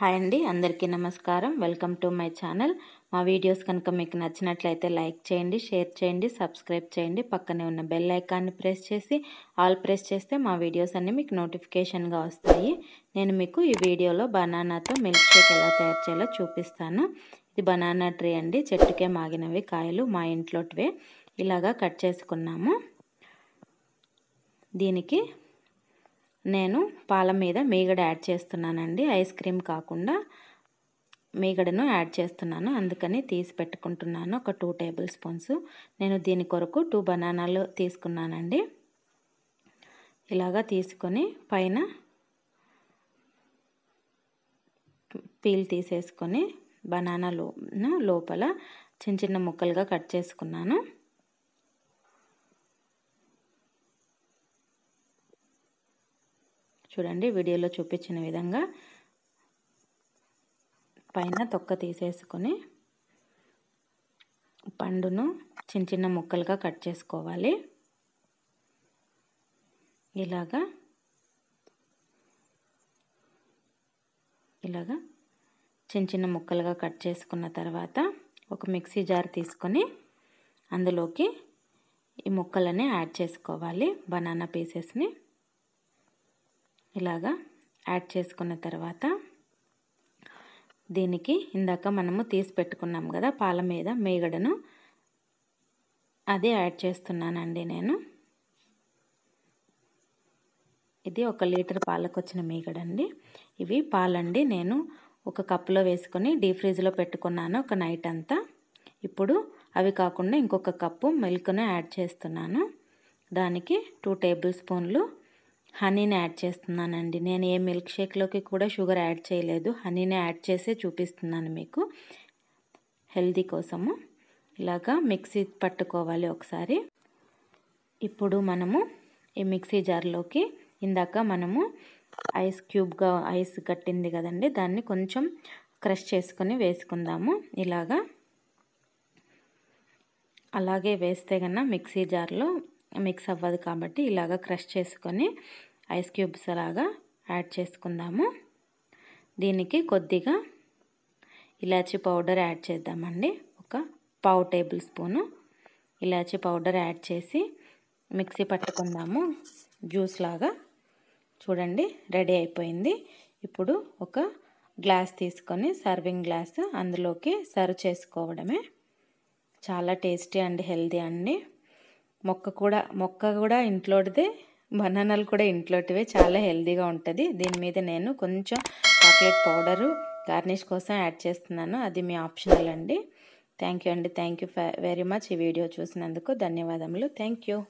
hi అండి అందరికీ నమస్కారం వెల్కమ్ టు మై ఛానల్ మా వీడియోస్ కనుక మీకు నచ్చినట్లయితే లైక్ చేయండి షేర్ చేయండి సబ్స్క్రైబ్ చేయండి పక్కనే ఉన్న బెల్ ఐకాన్ని ప్రెస్ చేసి ఆల్ ప్రెస్ చేస్తే మా వీడియోస్ అన్నీ మీకు నోటిఫికేషన్గా వస్తాయి నేను మీకు ఈ వీడియోలో బనానాతో మిల్క్ షేక్ ఎలా తయారు చేయాలో చూపిస్తాను ఇది బనానా ట్రీ అండి చెట్టుకే మాగినవి కాయలు మా ఇంట్లోటివే ఇలాగా కట్ చేసుకున్నాము దీనికి నేను పాల మీద మీగడ యాడ్ చేస్తున్నానండి ఐస్ క్రీమ్ కాకుండా మీగడను యాడ్ చేస్తున్నాను అందుకని తీసి పెట్టుకుంటున్నాను ఒక టూ టేబుల్ స్పూన్స్ నేను దీని కొరకు టూ బనానాలు తీసుకున్నానండి ఇలాగా తీసుకొని పైన పీల్ తీసేసుకొని బనానాలు లోపల చిన్న చిన్న ముక్కలుగా కట్ చేసుకున్నాను చూడండి వీడియోలో చూపించిన విధంగా పైన తొక్క తీసేసుకొని పండును చిన్న చిన్న ముక్కలుగా కట్ చేసుకోవాలి ఇలాగా ఇలాగా చిన్న చిన్న ముక్కలుగా కట్ చేసుకున్న తర్వాత ఒక మిక్సీ జార్ తీసుకొని అందులోకి ఈ ముక్కలని యాడ్ చేసుకోవాలి బనానా పీసెస్ని ఇలాగా యాడ్ చేసుకున్న తర్వాత దీనికి ఇందాక మనము తీసి పెట్టుకున్నాం కదా పాల మీద మేగడను అదే యాడ్ చేస్తున్నానండి నేను ఇది ఒక లీటర్ పాలకు వచ్చిన మేగడండి ఇవి పాలండి నేను ఒక కప్లో వేసుకొని డీ ఫ్రిజ్లో పెట్టుకున్నాను ఒక నైట్ అంతా ఇప్పుడు అవి కాకుండా ఇంకొక కప్పు మిల్క్ను యాడ్ చేస్తున్నాను దానికి టూ టేబుల్ స్పూన్లు హనీని యాడ్ చేస్తున్నానండి నేను ఏ మిల్క్ షేక్లోకి కూడా షుగర్ యాడ్ చేయలేదు హనీని యాడ్ చేసే చూపిస్తున్నాను మీకు హెల్దీ కోసము ఇలాగా మిక్సీ పట్టుకోవాలి ఒకసారి ఇప్పుడు మనము ఈ మిక్సీ జార్లోకి ఇందాక మనము ఐస్ క్యూబ్గా ఐస్ కట్టింది కదండి దాన్ని కొంచెం క్రష్ చేసుకొని వేసుకుందాము ఇలాగా అలాగే వేస్తే కన్నా మిక్సీ జార్లో మిక్స్ అవ్వదు కాబట్టి ఇలాగ క్రష్ చేసుకొని ఐస్ క్యూబ్స్ లాగా యాడ్ చేసుకుందాము దీనికి కొద్దిగా ఇలాచీ పౌడర్ యాడ్ చేద్దామండి ఒక పావు టేబుల్ స్పూను ఇలాచీ పౌడర్ యాడ్ చేసి మిక్సీ పట్టుకుందాము జ్యూస్ లాగా చూడండి రెడీ అయిపోయింది ఇప్పుడు ఒక గ్లాస్ తీసుకొని సర్వింగ్ గ్లాస్ అందులోకి సర్వ్ చేసుకోవడమే చాలా టేస్టీ అండ్ హెల్దీ అండి మొక్క కూడా మొక్క కూడా ఇంట్లోటిదే బనానాలు కూడా ఇంట్లోటివే చాలా హెల్దీగా ఉంటుంది దీని మీద నేను కొంచెం చాక్లెట్ పౌడరు గార్నిష్ కోసం యాడ్ చేస్తున్నాను అది మీ ఆప్షనల్ అండి థ్యాంక్ యూ అండి థ్యాంక్ యూ వెరీ మచ్ ఈ వీడియో చూసినందుకు ధన్యవాదములు థ్యాంక్ యూ